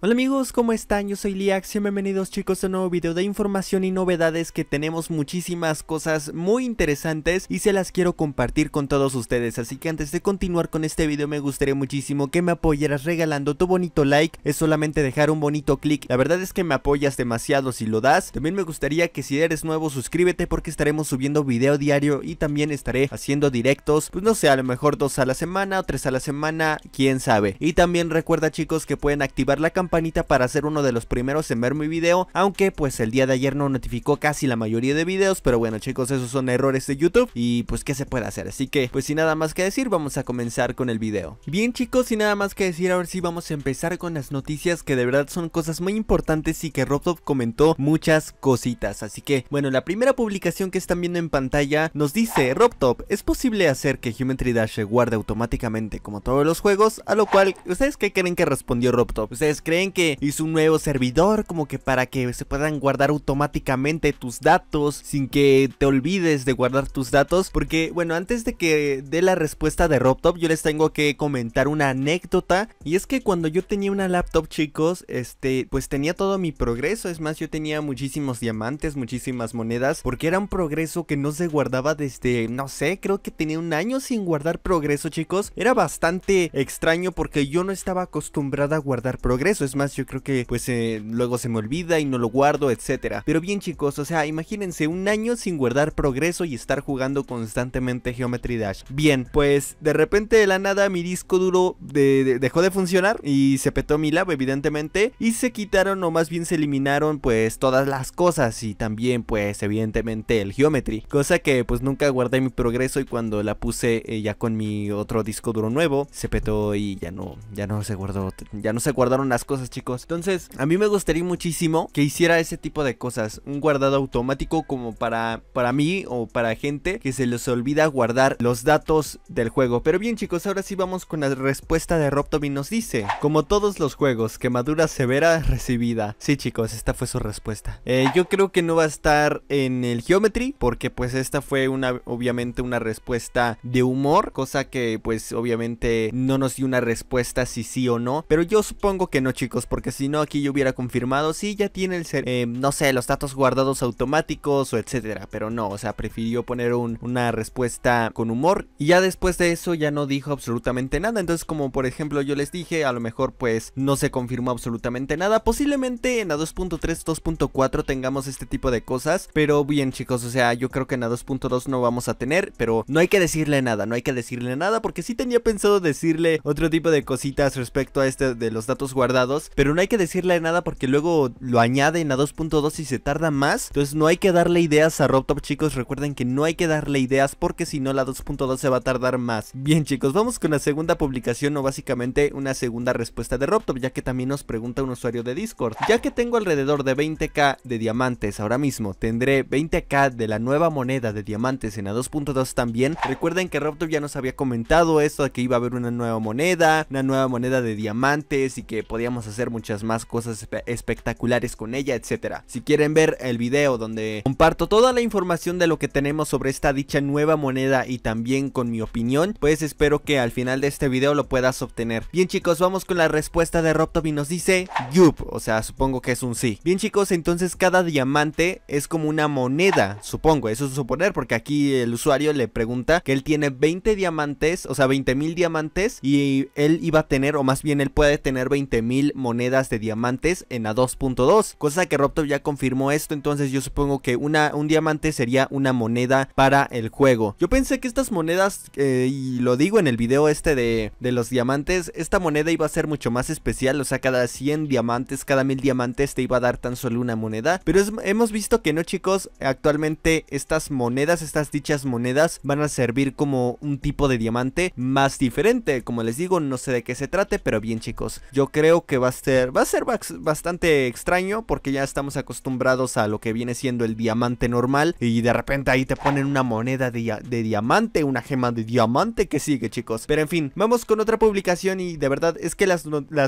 Hola amigos, ¿cómo están? Yo soy y bienvenidos chicos a un nuevo video de información y novedades que tenemos muchísimas cosas muy interesantes y se las quiero compartir con todos ustedes, así que antes de continuar con este video me gustaría muchísimo que me apoyaras regalando tu bonito like, es solamente dejar un bonito clic, la verdad es que me apoyas demasiado si lo das, también me gustaría que si eres nuevo suscríbete porque estaremos subiendo video diario y también estaré haciendo directos, pues no sé, a lo mejor dos a la semana o tres a la semana, quién sabe, y también recuerda chicos que pueden activar la campaña panita para ser uno de los primeros en ver mi video, aunque pues el día de ayer no notificó casi la mayoría de videos, pero bueno chicos, esos son errores de YouTube y pues qué se puede hacer, así que pues sin nada más que decir, vamos a comenzar con el video. Bien chicos, sin nada más que decir, ahora sí vamos a empezar con las noticias que de verdad son cosas muy importantes y que Robtop comentó muchas cositas, así que bueno, la primera publicación que están viendo en pantalla nos dice, Robtop, es posible hacer que Geometry Dash se guarde automáticamente como todos los juegos, a lo cual, ¿ustedes que creen que respondió Robtop? ¿Ustedes creen que hizo un nuevo servidor como que para que se puedan guardar automáticamente tus datos sin que te olvides de guardar tus datos porque bueno antes de que dé la respuesta de RobTop yo les tengo que comentar una anécdota y es que cuando yo tenía una laptop chicos este pues tenía todo mi progreso es más yo tenía muchísimos diamantes muchísimas monedas porque era un progreso que no se guardaba desde no sé creo que tenía un año sin guardar progreso chicos era bastante extraño porque yo no estaba acostumbrada a guardar progreso más, yo creo que pues eh, luego se me olvida y no lo guardo, etcétera. Pero bien chicos, o sea, imagínense un año sin guardar progreso y estar jugando constantemente Geometry Dash. Bien, pues de repente de la nada mi disco duro dejó de funcionar y se petó mi lab evidentemente y se quitaron o más bien se eliminaron pues todas las cosas y también pues evidentemente el Geometry. Cosa que pues nunca guardé mi progreso y cuando la puse eh, ya con mi otro disco duro nuevo se petó y ya no, ya no se guardó, ya no se guardaron las cosas chicos. Entonces, a mí me gustaría muchísimo que hiciera ese tipo de cosas. Un guardado automático como para, para mí o para gente que se les olvida guardar los datos del juego. Pero bien, chicos, ahora sí vamos con la respuesta de y Nos dice, como todos los juegos, quemadura severa recibida. Sí, chicos, esta fue su respuesta. Eh, yo creo que no va a estar en el Geometry porque pues esta fue una, obviamente, una respuesta de humor. Cosa que pues obviamente no nos dio una respuesta si sí o no. Pero yo supongo que no, chicos porque si no aquí yo hubiera confirmado si ya tiene el eh, no sé, los datos guardados automáticos o etcétera, pero no, o sea, prefirió poner una respuesta con humor y ya después de eso ya no dijo absolutamente nada, entonces como por ejemplo yo les dije, a lo mejor pues no se confirmó absolutamente nada, posiblemente en la 2.3, 2.4 tengamos este tipo de cosas, pero bien chicos, o sea, yo creo que en la 2.2 no vamos a tener, pero no hay que decirle nada, no hay que decirle nada porque sí tenía pensado decirle otro tipo de cositas respecto a este de los datos guardados pero no hay que decirle nada porque luego lo añaden a 2.2 y se tarda más. Entonces no hay que darle ideas a RobTop, chicos. Recuerden que no hay que darle ideas porque si no la 2.2 se va a tardar más. Bien, chicos, vamos con la segunda publicación o básicamente una segunda respuesta de RobTop, ya que también nos pregunta un usuario de Discord. Ya que tengo alrededor de 20k de diamantes ahora mismo, tendré 20k de la nueva moneda de diamantes en la 2.2 también. Recuerden que RobTop ya nos había comentado esto de que iba a haber una nueva moneda, una nueva moneda de diamantes y que podíamos hacer muchas más cosas espectaculares con ella, etcétera. Si quieren ver el video donde comparto toda la información de lo que tenemos sobre esta dicha nueva moneda y también con mi opinión, pues espero que al final de este video lo puedas obtener. Bien chicos, vamos con la respuesta de Robtop y nos dice Yup, o sea, supongo que es un sí. Bien chicos, entonces cada diamante es como una moneda, supongo, eso es suponer porque aquí el usuario le pregunta que él tiene 20 diamantes, o sea, 20 mil diamantes y él iba a tener, o más bien él puede tener 20 mil monedas de diamantes en a 2.2, cosa que Robtop ya confirmó esto, entonces yo supongo que una, un diamante sería una moneda para el juego. Yo pensé que estas monedas, eh, y lo digo en el video este de, los diamantes, esta moneda iba a ser mucho más especial, o sea, cada 100 diamantes, cada 1000 diamantes te iba a dar tan solo una moneda, pero hemos visto que no chicos, actualmente estas monedas, estas dichas monedas van a servir como un tipo de diamante más diferente, como les digo, no sé de qué se trate, pero bien chicos, yo creo que va a ser, va a ser bastante extraño porque ya estamos acostumbrados a lo que viene siendo el diamante normal y de repente ahí te ponen una moneda de, diamante, una gema de diamante que sigue chicos. Pero en fin, vamos con otra publicación y de verdad es que las,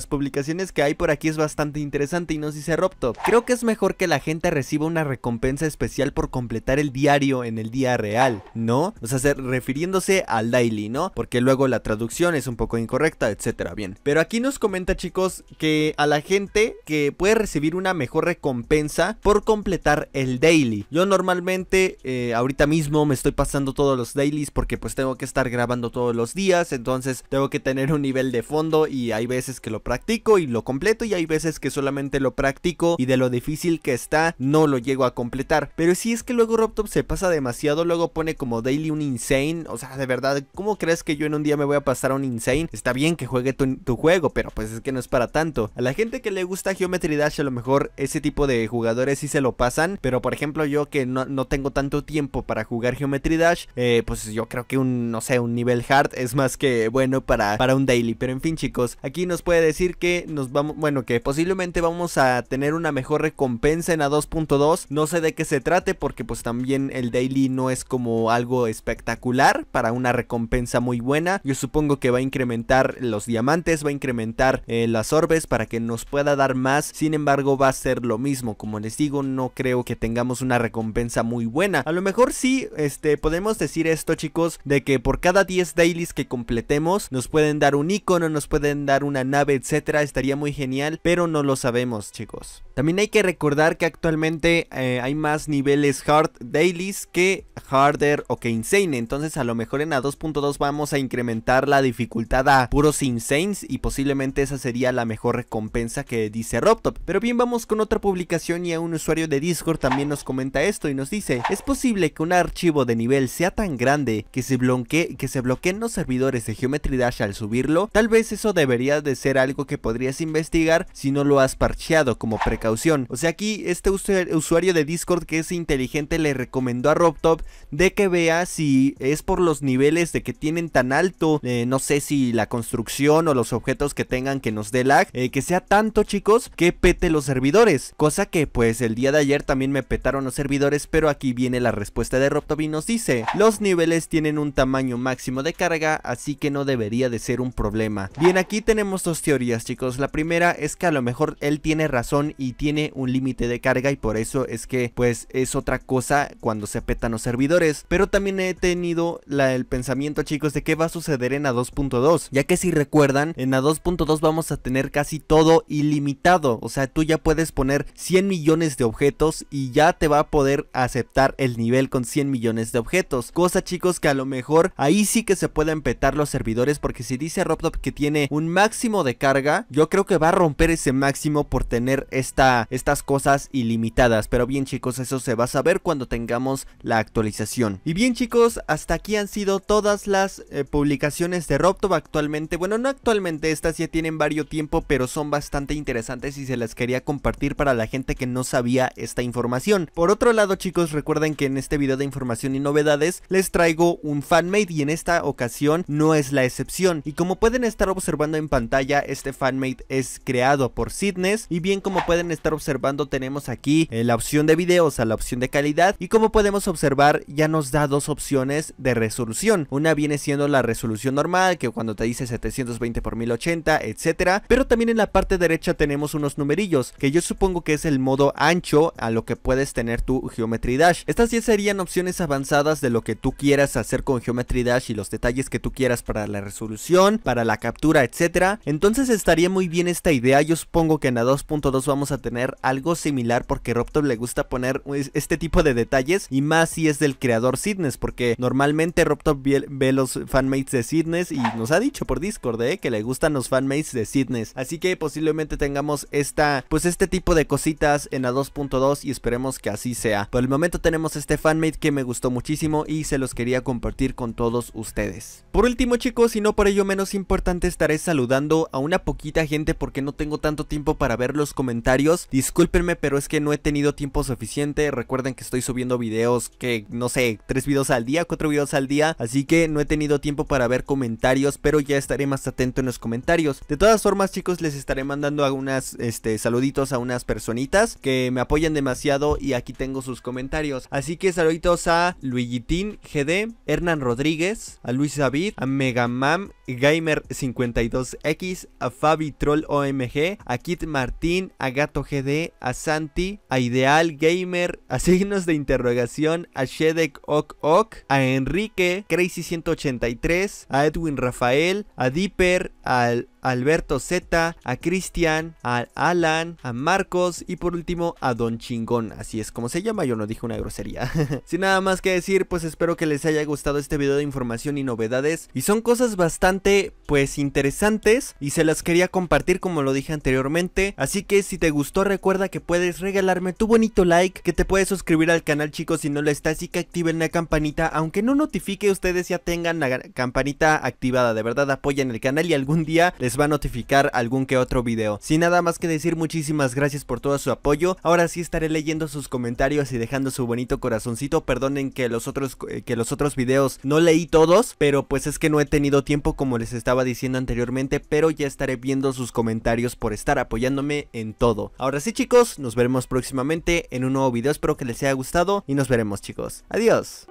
publicaciones que hay por aquí es bastante interesante y nos dice Robtop. Creo que es mejor que la gente reciba una recompensa especial por completar el diario en el día real, ¿no? O sea, refiriéndose al daily, ¿no? Porque luego la traducción es un poco incorrecta, etcétera. Bien, pero aquí nos comenta chicos que a la gente que puede recibir una mejor recompensa por completar el daily. Yo normalmente eh, ahorita mismo me estoy pasando todos los dailies porque pues tengo que estar grabando todos los días, entonces tengo que tener un nivel de fondo y hay veces que lo practico y lo completo y hay veces que solamente lo practico y de lo difícil que está no lo llego a completar. Pero si es que luego Robtop se pasa demasiado, luego pone como daily un insane, o sea, de verdad, ¿cómo crees que yo en un día me voy a pasar un insane? Está bien que juegue tu, tu juego, pero pues es que no es para tanto. A la gente que le gusta Geometry Dash a lo mejor ese tipo de jugadores sí se lo pasan, pero por ejemplo yo que no, tengo tanto tiempo para jugar Geometry Dash, eh, pues yo creo que un, no sé, un nivel hard es más que bueno para, para un daily. Pero en fin chicos, aquí nos puede decir que nos vamos, bueno que posiblemente vamos a tener una mejor recompensa en a 2.2. No sé de qué se trate porque pues también el daily no es como algo espectacular para una recompensa muy buena. Yo supongo que va a incrementar los diamantes, va a incrementar eh, las orbes para que nos pueda dar más. Sin embargo, va a ser lo mismo. Como les digo, no creo que tengamos una recompensa muy buena. A lo mejor si, este, podemos decir esto, chicos, de que por cada 10 dailies que completemos, nos pueden dar un icono, nos pueden dar una nave, etcétera. Estaría muy genial, pero no lo sabemos, chicos. También hay que recordar que actualmente eh, hay más niveles hard dailies que harder o que insane. Entonces, a lo mejor en la 2.2 vamos a incrementar la dificultad a puros insanes y posiblemente esa sería la mejor recompensa que dice RobTop. Pero bien, vamos con otra publicación y a un usuario de Discord también nos comenta esto y nos dice, es posible que un archivo de nivel sea tan grande que se, bloquee, que se bloqueen los servidores de Geometry Dash al subirlo, tal vez eso debería de ser algo que podrías investigar si no lo has parcheado como precaución. O sea, aquí este usuario de Discord que es inteligente le recomendó a RobTop de que vea si es por los niveles de que tienen tan alto, eh, no sé si la construcción o los objetos que tengan que nos dé lag, eh, que sea tanto chicos que pete los servidores, cosa que pues el día de ayer también me petaron los servidores, pero aquí viene la respuesta de Robtopy nos dice, los niveles tienen un tamaño máximo de carga, así que no debería de ser un problema. Bien, aquí tenemos dos teorías chicos, la primera es que a lo mejor él tiene razón y tiene un límite de carga y por eso es que pues es otra cosa cuando se petan los servidores, pero también he tenido la, el pensamiento chicos de qué va a suceder en A2.2, ya que si recuerdan, en A2.2 vamos a tener casi todo ilimitado. O sea, tú ya puedes poner 100 millones de objetos y ya te va a poder aceptar el nivel con 100 millones de objetos. Cosa chicos que a lo mejor ahí sí que se pueden petar los servidores porque si dice Robtop que tiene un máximo de carga, yo creo que va a romper ese máximo por tener esta, estas cosas ilimitadas. Pero bien chicos, eso se va a saber cuando tengamos la actualización. Y bien chicos, hasta aquí han sido todas las eh, publicaciones de Robtop actualmente. Bueno, no actualmente, estas ya tienen varios tiempo pero son bastante interesantes y se las quería compartir para la gente que no sabía esta información. Por otro lado chicos, recuerden que en este video de información y novedades les traigo un fanmate. y en esta ocasión no es la excepción. Y como pueden estar observando en pantalla, este fanmate es creado por Sidness y bien como pueden estar observando tenemos aquí eh, la opción de videos a la opción de calidad y como podemos observar ya nos da dos opciones de resolución. Una viene siendo la resolución normal que cuando te dice 720 x 1080, etcétera, pero también en la parte derecha tenemos unos numerillos, que yo supongo que es el modo ancho a lo que puedes tener tu Geometry Dash. Estas ya serían opciones avanzadas de lo que tú quieras hacer con Geometry Dash y los detalles que tú quieras para la resolución, para la captura, etcétera. Entonces estaría muy bien esta idea, yo supongo que en la 2.2 vamos a tener algo similar porque Robtop le gusta poner este tipo de detalles y más si es del creador Sidnes, porque normalmente Robtop ve, los fanmates de Sidnes y nos ha dicho por Discord eh, que le gustan los fanmates de Sidnes. Así que posiblemente tengamos esta, pues este tipo de cositas en la 2.2 y esperemos que así sea. Por el momento tenemos este fanmate que me gustó muchísimo y se los quería compartir con todos ustedes. Por último chicos, y no por ello menos importante, estaré saludando a una poquita gente porque no tengo tanto tiempo para ver los comentarios. Discúlpenme, pero es que no he tenido tiempo suficiente. Recuerden que estoy subiendo videos que, no sé, tres videos al día, cuatro videos al día. Así que no he tenido tiempo para ver comentarios, pero ya estaré más atento en los comentarios. De todas formas chicos, les estaré mandando algunas este, saluditos a unas personitas que me apoyan demasiado y aquí tengo sus comentarios. Así que saluditos a Luigitín GD, Hernán Rodríguez, a Luis David, a Megamam Gamer52X, a Fabi Troll OMG, a Kit Martín, a Gato GD, a Santi, a Ideal Gamer, a Signos de Interrogación, a Shedek Ok Ok, a Enrique Crazy183, a Edwin Rafael, a Dipper, al Alberto Z, a Cristian, a Alan, a Marcos y por último a Don Chingón. Así es como se llama, yo no dije una grosería. Sin nada más que decir, pues espero que les haya gustado este video de información y novedades. Y son cosas bastante, pues, interesantes y se las quería compartir como lo dije anteriormente. Así que si te gustó recuerda que puedes regalarme tu bonito like, que te puedes suscribir al canal chicos si no lo estás y que activen la campanita. Aunque no notifique, ustedes ya tengan la campanita activada. De verdad apoyen el canal y algún día les va a notificar algún que otro video. Sin nada más que decir, muchísimas gracias por todo su apoyo. Ahora sí estaré leyendo sus comentarios y dejando su bonito corazoncito. Perdonen que los otros, eh, que los otros videos no leí todos, pero pues es que no he tenido tiempo como les estaba diciendo anteriormente, pero ya estaré viendo sus comentarios por estar apoyándome en todo. Ahora sí chicos, nos veremos próximamente en un nuevo video, espero que les haya gustado y nos veremos chicos. Adiós.